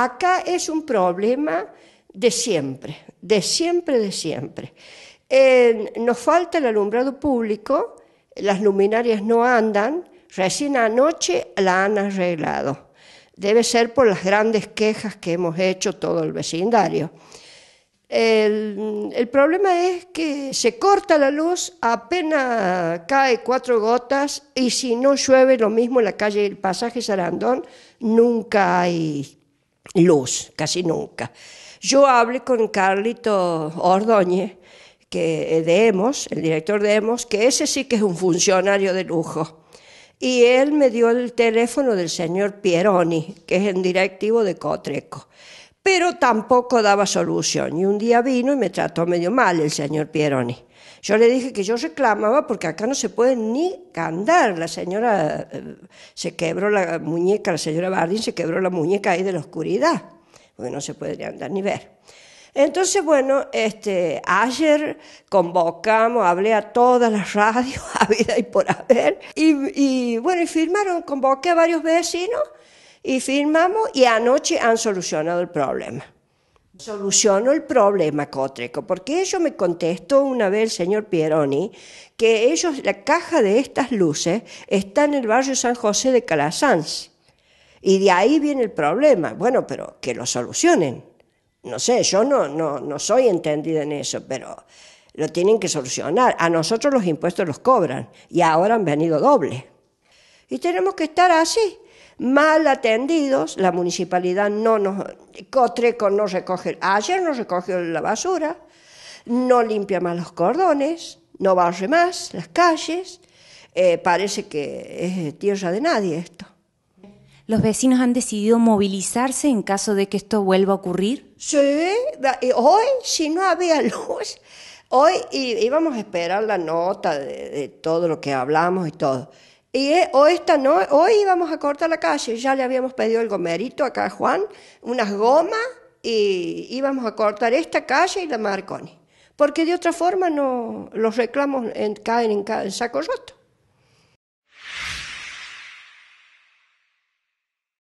Acá es un problema de siempre, de siempre, de siempre. Eh, nos falta el alumbrado público, las luminarias no andan, recién anoche la han arreglado. Debe ser por las grandes quejas que hemos hecho todo el vecindario. El, problema es que se corta la luz, apenas cae cuatro gotas y si no llueve lo mismo en la calle del Pasaje Sarandón, nunca hay luz, casi nunca. Yo hablé con Carlito Ordóñez, que de EMOS, el director de EMOS, que ese sí que es un funcionario de lujo. Y él me dio el teléfono del señor Pieroni, que es el directivo de Cotreco pero tampoco daba solución. Y un día vino y me trató medio mal el señor Pieroni. Yo le dije que yo reclamaba porque acá no se puede ni andar. La señora eh, se quebró la muñeca, la señora Bardín se quebró la muñeca ahí de la oscuridad, porque no se puede andar ni ver. Entonces, bueno, este, ayer convocamos, hablé a todas las radios, a vida y por haber, y, y bueno, y firmaron, convoqué a varios vecinos y firmamos y anoche han solucionado el problema. Solucionó el problema Cotreco, porque ellos me contestó una vez el señor Pieroni que ellos, la caja de estas luces está en el barrio San José de Calasanz. Y de ahí viene el problema. Bueno, pero que lo solucionen. No sé, yo no, no, no soy entendida en eso, pero lo tienen que solucionar. A nosotros los impuestos los cobran y ahora han venido doble. Y tenemos que estar así mal atendidos, la municipalidad no nos, Cotreco no recoge, ayer no recogió la basura, no limpia más los cordones, no barre más las calles, eh, parece que es eh, tierra de nadie esto. ¿Los vecinos han decidido movilizarse en caso de que esto vuelva a ocurrir? Sí, hoy si no había luz, hoy íbamos a esperar la nota de todo lo que hablamos y todo. Y eh, o esta no, hoy íbamos a cortar la calle, ya le habíamos pedido el gomerito acá a Juan, unas gomas, y íbamos a cortar esta calle y la Marconi. Porque de otra forma no, los reclamos en, caen en saco roto.